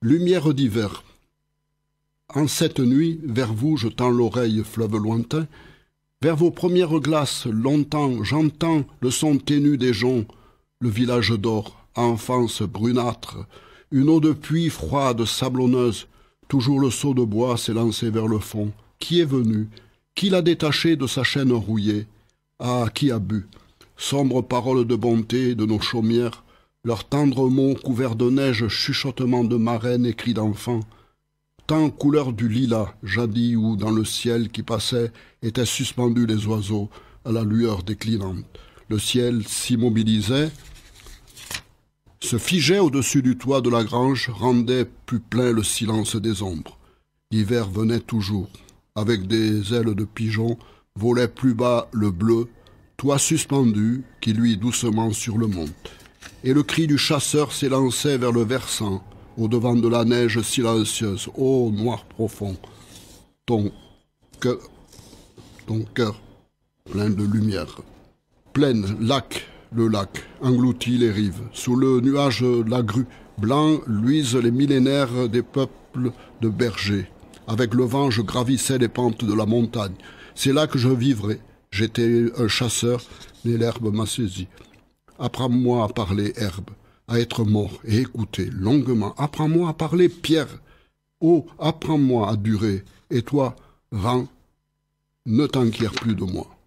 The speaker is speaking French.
Lumière d'hiver. En cette nuit, vers vous je tends l'oreille, fleuve lointain. Vers vos premières glaces, longtemps, j'entends le son ténu des joncs. Le village d'or, enfance brunâtre, une eau de puits froide, sablonneuse. Toujours le seau de bois s'est lancé vers le fond. Qui est venu Qui l'a détaché de sa chaîne rouillée Ah, qui a bu Sombre parole de bonté de nos chaumières, leurs tendres mots couverts de neige, chuchotements de marraine et cris d'enfants, tant couleur du lilas, jadis où, dans le ciel qui passait, étaient suspendus les oiseaux à la lueur déclinante. Le ciel s'immobilisait, se figeait au-dessus du toit de la grange, rendait plus plein le silence des ombres. L'hiver venait toujours, avec des ailes de pigeon, volait plus bas le bleu, toit suspendu qui luit doucement sur le monde et le cri du chasseur s'élançait vers le versant, au-devant de la neige silencieuse. Ô noir profond, ton cœur, ton cœur plein de lumière. Pleine lac, le lac engloutit les rives. Sous le nuage la grue, blanc luisent les millénaires des peuples de bergers. Avec le vent, je gravissais les pentes de la montagne. C'est là que je vivrai. J'étais un chasseur, mais l'herbe m'a saisi. Apprends-moi à parler herbe, à être mort et écouter longuement. Apprends-moi à parler pierre. Oh, apprends-moi à durer. Et toi, vent, ne t'inquiète plus de moi.